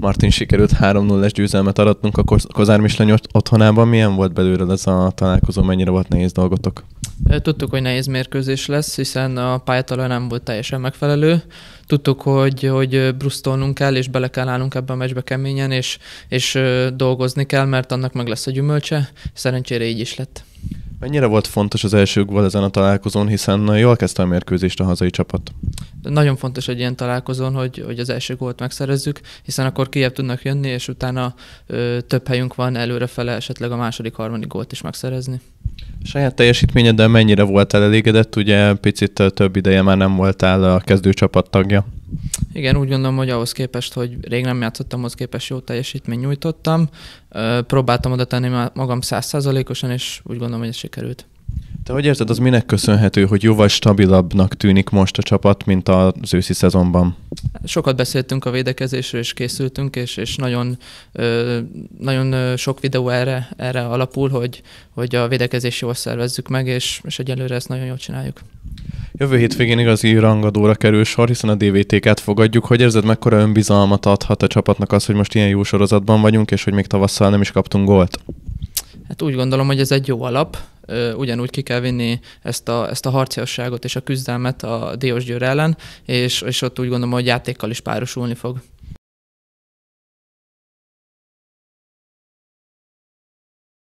Martin sikerült 3-0-es győzelmet aratnunk a Kozár Mislany otthonában. Milyen volt belőle ez a találkozó, mennyire volt nehéz dolgotok? Tudtuk, hogy nehéz mérkőzés lesz, hiszen a pályatalan nem volt teljesen megfelelő. Tudtuk, hogy, hogy brusztolnunk kell, és bele kell állnunk ebbe a meccsbe keményen, és, és dolgozni kell, mert annak meg lesz a gyümölcse. Szerencsére így is lett. Mennyire volt fontos az első gól ezen a találkozón, hiszen jól kezdte a mérkőzést a hazai csapat? Nagyon fontos egy ilyen találkozón, hogy, hogy az első gólt megszerezzük, hiszen akkor kiebb tudnak jönni, és utána ö, több helyünk van előrefele esetleg a második, harmadik gólt is megszerezni. Saját teljesítményeddel mennyire voltál elégedett? Ugye picit több ideje már nem voltál a kezdőcsapat tagja. Igen, úgy gondolom, hogy ahhoz képest, hogy rég nem játszottam, ahhoz képest jó teljesítmény nyújtottam. Próbáltam oda tenni magam százszázalékosan, és úgy gondolom, hogy ez sikerült. Te hogy érzed, az minek köszönhető, hogy jóval stabilabbnak tűnik most a csapat, mint az őszi szezonban? Sokat beszéltünk a védekezésről, és készültünk, és, és nagyon, ö, nagyon sok videó erre, erre alapul, hogy, hogy a védekezés jól szervezzük meg, és, és egyelőre ezt nagyon jól csináljuk. Jövő hétvégén igazi rangadóra kerül sor, hiszen a DVT-ket fogadjuk. Hogy érzed, mekkora önbizalmat adhat a csapatnak az, hogy most ilyen jó sorozatban vagyunk, és hogy még tavasszal nem is kaptunk gólt? Hát úgy gondolom, hogy ez egy jó alap. Ugyanúgy ki kell vinni ezt a, ezt a harciasságot és a küzdelmet a Diós Győr ellen, és, és ott úgy gondolom, hogy játékkal is párosulni fog.